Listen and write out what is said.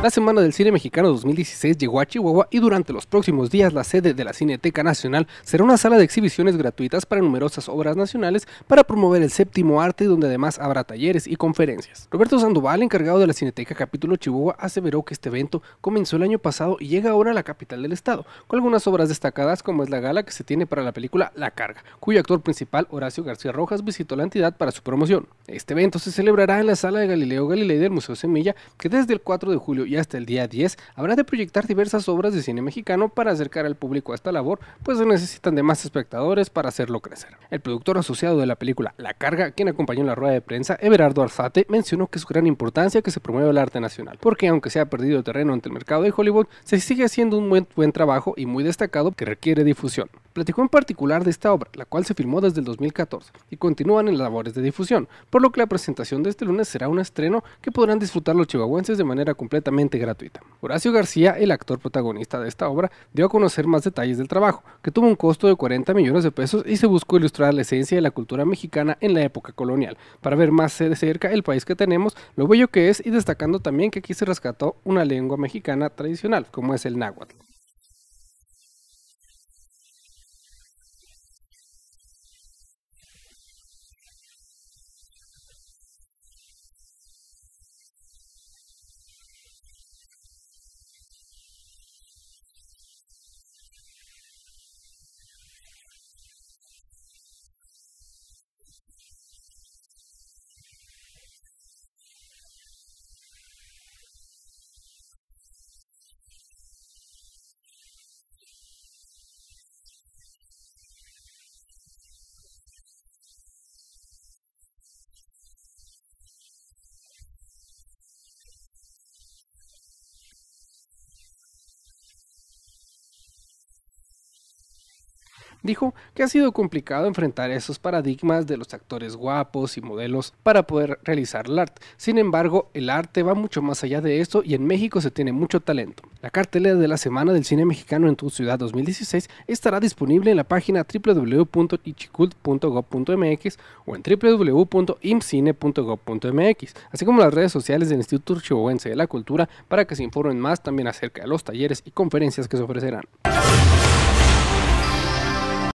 La Semana del Cine Mexicano 2016 llegó a Chihuahua y durante los próximos días la sede de la Cineteca Nacional será una sala de exhibiciones gratuitas para numerosas obras nacionales para promover el séptimo arte donde además habrá talleres y conferencias. Roberto Sandoval, encargado de la Cineteca Capítulo Chihuahua, aseveró que este evento comenzó el año pasado y llega ahora a la capital del estado, con algunas obras destacadas como es la gala que se tiene para la película La Carga, cuyo actor principal Horacio García Rojas visitó la entidad para su promoción. Este evento se celebrará en la sala de Galileo Galilei del Museo Semilla, que desde el 4 de julio y hasta el día 10 habrá de proyectar diversas obras de cine mexicano para acercar al público a esta labor, pues se necesitan de más espectadores para hacerlo crecer. El productor asociado de la película La Carga, quien acompañó la rueda de prensa, Everardo Arzate, mencionó que es gran importancia que se promueva el arte nacional, porque aunque se ha perdido terreno ante el mercado de Hollywood, se sigue haciendo un buen, buen trabajo y muy destacado que requiere difusión platicó en particular de esta obra, la cual se firmó desde el 2014 y continúan en labores de difusión, por lo que la presentación de este lunes será un estreno que podrán disfrutar los chihuahuenses de manera completamente gratuita. Horacio García, el actor protagonista de esta obra, dio a conocer más detalles del trabajo, que tuvo un costo de 40 millones de pesos y se buscó ilustrar la esencia de la cultura mexicana en la época colonial, para ver más de cerca el país que tenemos, lo bello que es y destacando también que aquí se rescató una lengua mexicana tradicional, como es el náhuatl. dijo que ha sido complicado enfrentar esos paradigmas de los actores guapos y modelos para poder realizar el arte. Sin embargo, el arte va mucho más allá de esto y en México se tiene mucho talento. La cartelera de la Semana del Cine Mexicano en tu ciudad 2016 estará disponible en la página www.ichicult.gov.mx o en www.imcine.gov.mx, así como las redes sociales del Instituto Chihuahuense de la Cultura para que se informen más también acerca de los talleres y conferencias que se ofrecerán.